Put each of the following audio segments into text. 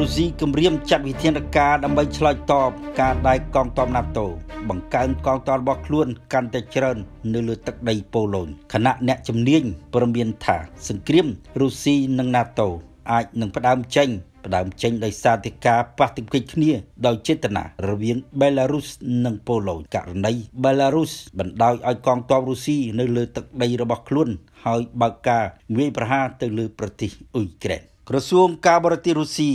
រុស្ស៊ីគម្រាមចាត់វិធានការដើម្បីឆ្លើយតបការដាយកងទ័ព NATO បង្កើនកងទ័ពរបស់ខ្លួន កាន់តែច្រើននៅលើទឹកដីប៉ូឡូញខណៈអ្នកជំនាញព្រមមានថាសង្គ្រាមរុស្ស៊ីនិង NATO អាចនឹងផ្ដើមចេញផ្ដើមចេញដោយសារតែការប៉ះទង្គិចគ្នា ដោយចេតនារវាងបេឡារុសនិងប៉ូឡូញករណីបេឡារុសបណ្ដោយឲ្យកងទ័ពរុស្ស៊ីនៅលើទឹកដីរបស់ខ្លួនហើយបើកការវាយប្រហារទៅលើប្រទេសអ៊ុយក្រែនក្រសួងការបរទេសរុស្ស៊ី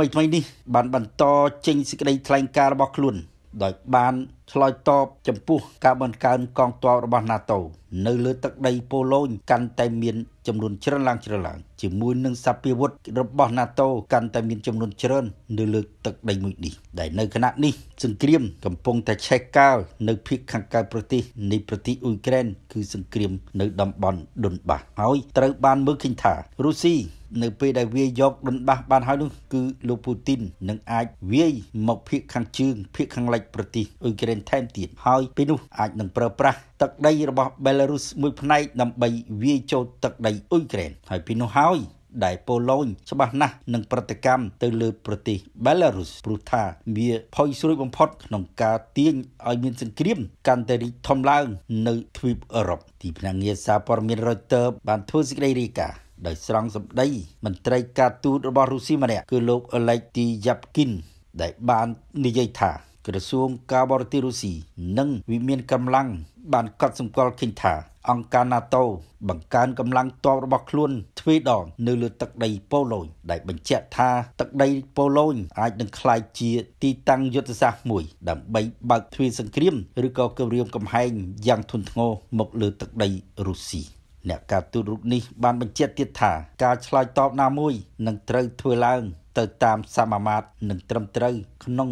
ថ្មីថ្មីនេះបានបន្តចេញសេចក្តីថ្លែងការណ៍របស់ខ្លួនដោយបានឆ្លើយតបចំពោះការបង្កើនកងទ័ពរបស់ NATO នៅលើទឹកដីប៉ូឡូញកាន់តែមានចំនួនច្រើនឡើងច្រើនឡើងជាមួយនឹងសពាវុធរបស់ NATO កាន់តែមានចំនួនច្រើននៅលើទឹកដីមួយនេះដែលនៅខណៈនេះសង្គ្រាមកំពុងតែឆេះកាលនៅភាគខាងកើតប្រទេសនៃប្រទេសអ៊ុយក្រែនគឺសង្គ្រាមនៅតំបន់ដុនបាសហើយត្រូវបានមើលឃើញថារុស្ស៊ីនៅពេលដែលវាយកដុនដាសបានហើយនោះគឺលោកពូទីននឹងអាចវាយមកភៀកខាងជើងភៀកខាងលិចប្រទេសអ៊ុយក្រែនថែមទៀតហើយពេលនោះអាចនឹងប្រើប្រាស់ទឹកដីរបស់បេឡារុសមួយផ្នែកដើម្បីវាយចូលទឹកដីអ៊ុយក្រែនហើយពីនោះហើយដែលប៉ូឡូញច្បាស់ណាស់នឹងប្រតិកម្មទៅលើប្រទេសបេឡារុសព្រោះថា វាផុយស្រួយបំផុតក្នុងការទាញឲ្យមានសង្គ្រាមកាន់តែរីកធំឡើងនៅទ្វីបអឺរ៉ុបទីភ្នាក់ងារសារព័ត៌មាន Reuters បានធ្វើសេចក្តីរាយការណ៍ដោយស្រង់សម្ដី មន្ត្រីការទូតរបស់រុស្ស៊ីម្នាក់គឺលោក Alexei Yabkin ដែលបាននិយាយថាក្រសួងការបរទេសរុស្ស៊ីនឹងវិមានកម្លាំងបានកត់សម្គាល់ឃើញថាអង្គការ NATO បង្កើនកម្លាំងទ័ពរបស់ខ្លួនទ្វេដងនៅលើទឹកដីប៉ូឡូញដែលបញ្ជាក់ថា ទឹកដីប៉ូឡូញអាចនឹងក្លាយជាទីតាំងយុទ្ធសាស្ត្រមួយ ដើម្បីបើកទ្វេសង្គ្រាម ឬក៏គម្រាមកំហែងយ៉ាងធ្ងន់ធ្ងរមកលើទឹកដីរុស្ស៊ីអ្នកការទូតរូបនេះបានបញ្ជាក់ទៀតថាការឆ្លើយតបណាមួយនឹងត្រូវធ្វើឡើង ទៅតាមសមាមាត្រនិងត្រឹមត្រូវក្នុង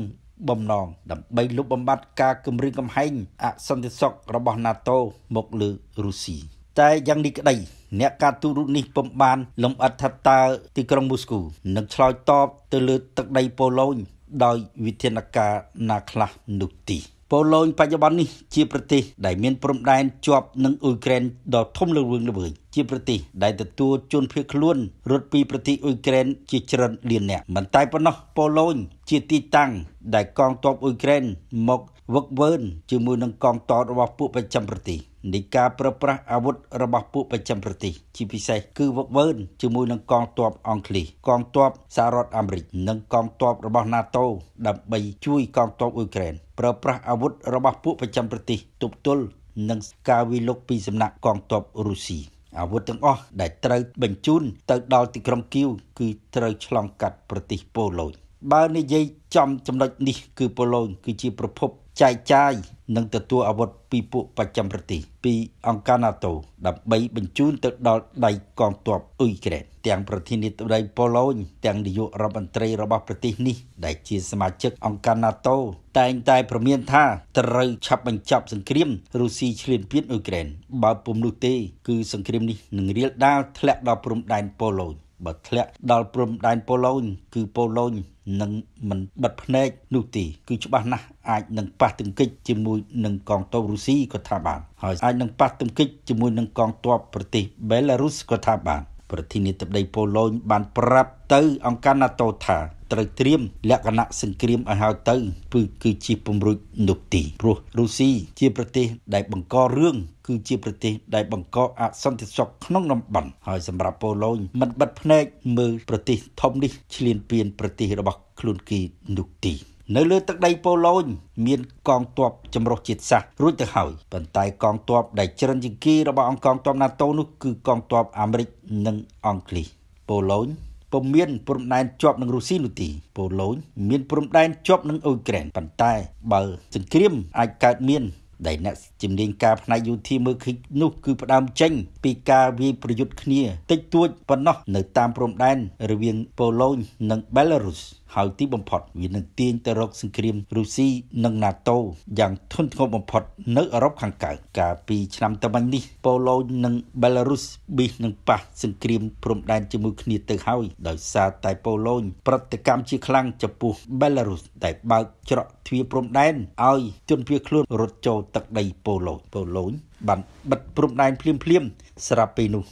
បំណងដើម្បីលុបបំបាត់ការគំរាមកំហែងអសន្តិសុខរបស់ NATO មកលើរុស្ស៊ីតែយ៉ាងនេះក្តី អ្នកការទូតរូបនេះពំបានលំអិតថាតើទីក្រុងមូស្គូនឹងឆ្លើយតបទៅលើទឹកដីប៉ូឡូញដោយវិធានការណាខ្លះនោះទី។ប៉ូឡូញបច្ចុប្បន្ននេះជាប្រទេសដែលមានព្រំដែនជាប់នឹងអ៊ុយក្រែនដ៏ធំល្វឹងល្វើយជាប្រទេសដែលទទួលជនភៀសខ្លួន រត់ពីប្រទេសអ៊ុយក្រែន ជាច្រើនលានអ្នកមិនតែប៉ុណ្ណោះប៉ូឡូញជាទីតាំងដែលកងទ័ពអ៊ុយក្រែនមកវឹកវើជាមួយនឹងកងទ័ពរបស់ពួកប្រចាំប្រទេសនៃការប្រើប្រាស់អាវុធរបស់ពួកប្រចាំប្រទេសជាពិសេសគឺវឹកវើជាមួយនឹងកងទ័ពអង់គ្លេសកងទ័ពសហរដ្ឋអាមេរិកនិងកងទ័ពរបស់ NATO ដើម្បីជួយកងទ័ពអ៊ុយក្រែនប្រើប្រាស់អាវុធរបស់ពួកប្រចាំប្រទេសទប់ទល់និងការវាយលុកពីសំណាក់កងទ័ពរុស្ស៊ីអាវុធទាំងអស់ដែលត្រូវបញ្ជូនទៅដល់ទីក្រុងគៀវគឺត្រូវឆ្លងកាត់ប្រទេសប៉ូឡូញបើនិយាយចំចំណុចនេះគឺប៉ូឡូញគឺជាប្រភពចែកចាយនិងទទួលអាវុធពីពួកប្រចាំប្រទេសពីអង្គការ NATO ដើម្បីបញ្ជូនទៅដល់ដៃកងទ័ពអ៊ុយក្រែនទាំងប្រធានាធិបតីប៉ូឡូញទាំងនាយករដ្ឋមន្ត្រីរបស់ប្រទេសនេះ ដែលជាសមាជិកអង្គការ NATO តែងតែប្រមានថាត្រូវឆាប់បញ្ចប់សង្គ្រាមរុស្ស៊ីឈ្លានពានអ៊ុយក្រែនបើពុំនោះទេ គឺសង្គ្រាមនេះនឹងរាលដាលធ្លាក់ដល់ព្រំដែនប៉ូឡូញបើធ្លាក់ដល់ព្រំដែនប៉ូឡូញគឺប៉ូឡូញនឹងមិនបិទភ្នែកនោះទេគឺច្បាស់ណាស់អាចនឹងប៉ះទង្គិចជាមួយនឹងកងទ័ពរុស្ស៊ីក៏ថាបានហើយអាចនឹងប៉ះទង្គិចជាមួយនឹងកងទ័ពប្រទេសបេឡារុសក៏ថាបាន ប្រធានាធិបតីប៉ូឡូញបាន ប្រាប់ទៅអង្គការ NATO ថាត្រូវត្រៀមលក្ខណៈសង្គ្រាមឲ្យហើយទៅគឺគឺជាពំរុចនោះទីព្រោះរុស្ស៊ីជាប្រទេសដែលបង្ករឿងគឺជាប្រទេសដែលបង្កអសន្តិសុខក្នុងតំបន់ហើយសម្រាប់ប៉ូឡូញមិនបិទភ្នែកមើលប្រទេស ធំនេះឈ្លានពានប្រទេសរបស់ខ្លួនគេនោះទីនៅលើទឹកដីប៉ូឡូញមានកងទ័ពចម្រុះជាតិសាសន៍រួចទៅហើយប៉ុន្តែកងទ័ពដែលជ្រិនជាងគេរបស់អង្គកងទ័ព NATO នោះគឺកងទ័ពអាមេរិកនិងអង់គ្លេសប៉ូឡូញពុំមានព្រំដែនជាប់នឹងរុស្ស៊ីនោះទេប៉ូឡូញមានព្រំដែនជាប់នឹងអ៊ុយក្រែនប៉ុន្តែបើសង្គ្រាមអាចកើតមាន ដែលអ្នកជំនាញការផ្នែកយោធាមើលឃើញនោះគឺផ្ដើមចេញពីការវាយប្រយុទ្ធគ្នាតិចតួចប៉ុណ្ណោះនៅតាមព្រំដែនរវាងប៉ូឡូញនិងបេឡារុសហើយទីបំផុតវានឹងទាញទៅរកសង្គ្រាមរុស្ស៊ីនិង NATO យ៉ាងធ្ងន់ធ្ងរបំផុតនៅអឺរ៉ុបខាងកើតកាលពីឆ្នាំទៅមិញនេះប៉ូឡូញនិងបេឡារុសប៊ីសនឹងប៉ះសង្គ្រាមព្រំដែនជាមួយគ្នាទៅហើយដោយសារតែប៉ូឡូញប្រតិកម្មជាខ្លាំងចំពោះបេឡារុសដែលបើកច្រកទ្វារព្រំដែនឲ្យ ជនភៀសខ្លួនរត់ចូលទឹកដីប៉ូឡូញប៉ូឡូញបានបិទព្រំដែនភ្លាមភ្លាមស្រាប់ពេលនោះ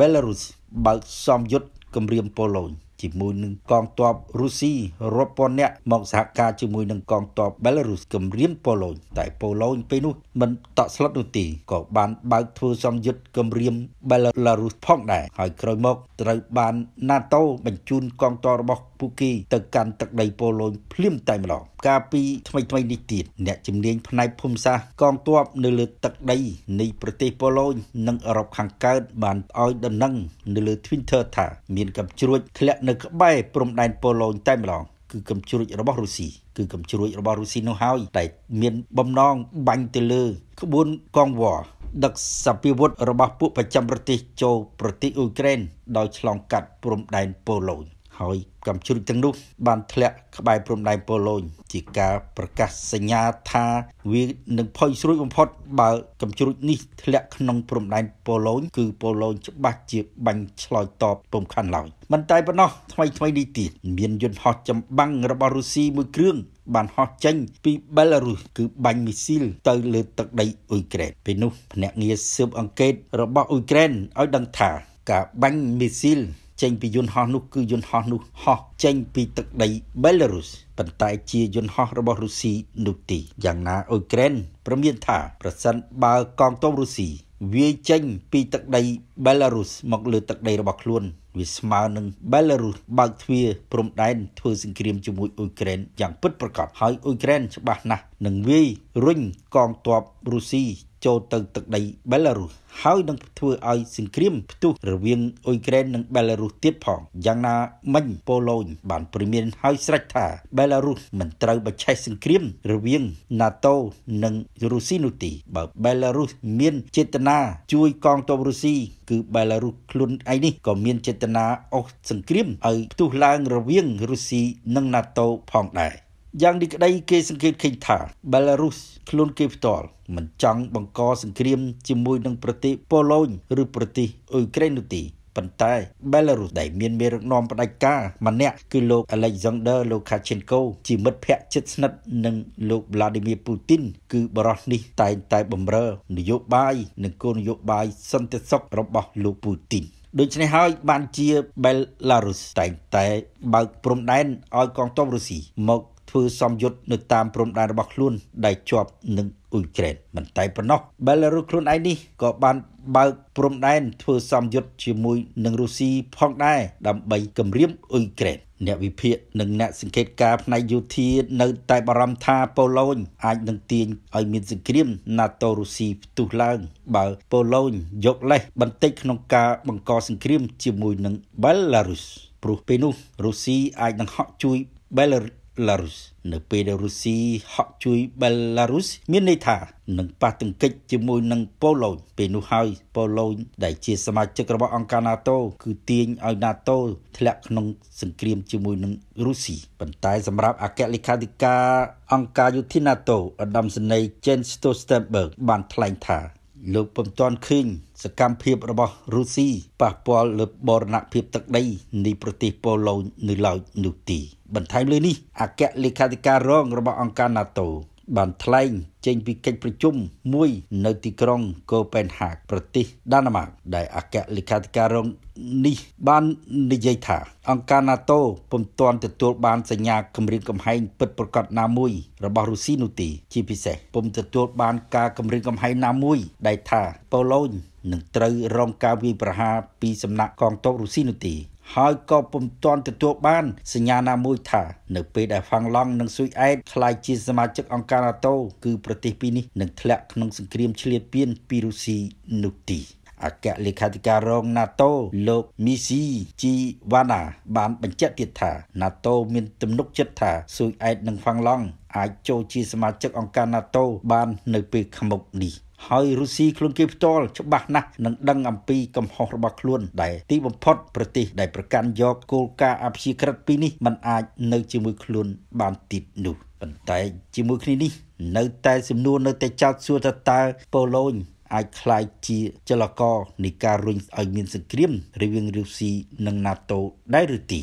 Belarus បើកសមយុទ្ធគម្រាមប៉ូឡូញជាមួយនឹងកងទ័ពរុស្ស៊ីរាប់ពាន់នាក់មកសហការជាមួយនឹងកងទ័ពបេឡារុសគម្រាមប៉ូឡូញតែប៉ូឡូញពេលនោះ មិនតក់ស្លុតនោះទេក៏បាន បើកធ្វើសម្យុទ្ធគម្រាមបេឡារុសផងដែរហើយក្រោយមកត្រូវបាន NATO បញ្ជូនកងទ័ពរបស់ពួកគេទៅកាន់ទឹកដីប៉ូឡូញភ្លាមតែម្ដងកាលពីថ្មីថ្មីនេះទៀតអ្នកជំនាញផ្នែកភូមិសាស្ត្រកងទ័ពនៅលើទឹកដី នៃប្រទេសប៉ូឡូញនិងអឺរ៉ុបខាងកើត បានឲ្យដំណឹង នៅលើ Twitter ថាមានកំជ្រួចធ្លាក់នៅក្បែរព្រំដែនប៉ូឡូញតែម្ដងគឺកំជ្រួចរបស់រុស្ស៊ីគឺកំជ្រួចរបស់រុស្ស៊ីនោះហើយតែ មានបំណងបាញ់ទៅលើ ក្បួនកងវ៉ាដឹកសពាវុធរបស់ពួកប្រចាំប្រទេសចូលប្រទេសអ៊ុយក្រែនដោយឆ្លងកាត់ព្រំដែនប៉ូឡូញហើយកំជ្រួចទាំងនោះ បានធ្លាក់ក្បែរព្រំដែនប៉ូឡូញជាការប្រកាសសញ្ញាថាវានឹងផុយស្រួចបំផុតបើកំជ្រួចនេះធ្លាក់ក្នុងព្រំដែនប៉ូឡូញគឺប៉ូឡូញច្បាស់ជាបាញ់ឆ្លើយតបពុំខាន់ឡើយមិនតែប៉ុណ្ណោះថ្មីថ្មីនេះទៀតមានយន្តហោះចម្បាំងរបស់រុស្ស៊ីមួយគ្រឿងបានហោះចេញពីបេឡារុសគឺបាញ់មីស៊ីល ទៅលើទឹកដីអ៊ុយក្រែនពេលនោះភ្នាក់ងារស៊ើបអង្កេតរបស់អ៊ុយក្រែនឲ្យដឹងថាការបាញ់មីស៊ីលចេញពីយន្តហោះនោះគឺយន្តហោះនោះហោះចេញពីទឹកដី Belarus ប៉ុន្តែជាយន្តហោះរបស់រុស្ស៊ីនោះទីយ៉ាងណាអ៊ុយក្រែនព្រមមានថា ប្រសិនបើកងទ័ពរុស្ស៊ីវាចេញពីទឹកដី Belarus មកលើទឹកដីរបស់ខ្លួនវាស្មើនឹង Belarus បើកទ្វារព្រំដែនធ្វើសង្គ្រាមជាមួយអ៊ុយក្រែនយ៉ាងពិតប្រាកដហើយអ៊ុយក្រែនច្បាស់ណាស់នឹងវាយរុញកងទ័ពរុស្ស៊ីចូលទៅទឹកដីបេឡារុសហើយនឹងធ្វើឲ្យសង្គ្រាមផ្ទុះរវាងអ៊ុយក្រែននិងបេឡារុសទៀតផងយ៉ាងណាមិញប៉ូឡូញបានព្រមានឲ្យស្រេចថាបេឡារុសមិនត្រូវបញ្ឆេះសង្គ្រាមរវាង NATO និងរុស្ស៊ីនោះទេបើបេឡារុសមានចេតនាជួយកងទ័ពរុស្ស៊ីគឺបេឡារុសខ្លួនឯងនេះក៏មានចេតនាអូសសង្គ្រាមឲ្យផ្ទុះឡើងរវាងរុស្ស៊ីនិង NATO ផងដែរយ៉ាងនេះក្តីគេសង្កេតឃើញថាបាឡារុសខ្លួនគេផ្ទាល់មិនចង់បង្កសង្គ្រាម ជាមួយនឹងប្រទេសប៉ូឡូញឬប្រទេសអ៊ុយក្រែននោះទេប៉ុន្តែបាឡារុសដែលមានមេរឹកនាំផ្ដាច់ការម្នាក់គឺលោក Alexander Lukashenko ជាមិត្តភ័ក្តិជិតស្និទ្ធនឹងលោក Vladimir Putin គឺបរិសនេះតែងតែបំរើនយោបាយនិងគោលនយោបាយសន្តិសុខរបស់លោក Putin ដូច្នេះហើយបានជាបេឡារុសតែងតែបើកព្រំដែនឲ្យកងទ័ពរុស្ស៊ីមកធ្វើសំយុទ្ធនៅតាមព្រំដែនរបស់ខ្លួនដែលជាប់នឹងអ៊ុយក្រែនមិនតែប៉ុណ្ណោះបេឡារុសខ្លួនឯងនេះក៏បាន បើកព្រំដែនធ្វើសំយុទ្ធជាមួយនឹងរុស្ស៊ីផងដែរដើម្បីគម្រាមអ៊ុយក្រែន អ្នកវិភាគនិងអ្នកសង្កេតការផ្នែកយោធានៅតែបារម្ភថាប៉ូឡូញអាចនឹងទាញឲ្យមានសង្គ្រាម NATO រុស្ស៊ីផ្ទុះឡើង បើប៉ូឡូញយកលេសបន្តិចក្នុងការបង្កសង្គ្រាម ជាមួយនឹងបេឡារុសព្រោះពេលនោះរុស្ស៊ីអាចនឹងហក់ជួយបេឡារុសឡារុសនៅពេលដែលរុស្ស៊ីហក់ជួយបេឡារុសមានន័យថានឹងប៉ះទង្គិចជាមួយនឹងប៉ូឡូញពេលនោះហើយប៉ូឡូញដែលជាសមាជិករបស់អង្គការ NATO គឺទាញឲ្យ NATO ធ្លាក់ក្នុងសង្គ្រាមជាមួយនឹងរុស្ស៊ីប៉ុន្តែ សម្រាប់អគ្គលេខាធិការ អង្គការយុទ្ធនា NATO ឧត្តមសេនីយ៍ Jens Stoltenberg បានថ្លែងថាលោកពុំទាន់ឃើញសកម្មភាពរបស់រុស្ស៊ីប៉ះពាល់លើបរណភាព ទឹកដីនៃប្រទេសប៉ូឡូញនៅឡើយនោះទេបន្ថែមលើនេះអគ្គលេខាធិការរងរបស់អង្គការ NATO បានថ្លែងចេញពីកិច្ចប្រជុំមួយ នៅទីក្រុងកូប៉េនហាកប្រទេស ដាណឺម៉ាក ដែលអគ្គលេខាធិការរងនេះ បាននិយាយថា អង្គការ NATO ពុំទាន់ទទួលបានសញ្ញាគម្រាមកំហែងពិតប្រាកដណាមួយរបស់រុស្ស៊ីនោះទេជាពិសេសពុំទទួលបានការគម្រាមកំហែងណាមួយ ដែលថាប៉ូឡូញនឹងត្រូវរងការវាយប្រហារពីសំណាក់កងទ័ពរុស្ស៊ីនោះទេហើយក៏ពុំទាន់ទទួលបាន សញ្ញាណាមួយថានៅពេលដែលហ្វាំងឡង់និងស៊ុយអែតក្លាយជាសមាជិកអង្គការ NATO គឺប្រទេសពីរនេះនឹងធ្លាក់ក្នុងសង្គ្រាមឈ្លានពានពីរុស្ស៊ីនោះទី។អគ្គលេខាធិការរង NATO លោក Misi Jiwana បានបញ្ជាក់ទៀតថា NATO មាន ទំនុកចិត្តថាស៊ុយអែតនិងហ្វាំងឡង់អាចចូលជាសមាជិកអង្គការ NATO បាននៅពេលខាងមុខនេះហើយរុស្ស៊ីខ្លួនគេផ្ទាល់ច្បាស់ណាស់នឹងដឹងអំពីកំហុសរបស់ខ្លួនដែលទីបំផុតប្រទេសដែលប្រកាន់យកគោលការណ៍អព្យាក្រឹតពីរនេះมันអាចនៅជាមួយខ្លួន បានទៀតនោះប៉ុន្តែជាមួយគ្នានេះនៅតែសំណួរនៅតែចោទសួរថាតើប៉ូឡូញអាចคล้ายជាចលករនៃការរុញឲ្យមានសង្គ្រាមរវាងរុស្ស៊ីនិង NATO ដែរឬទី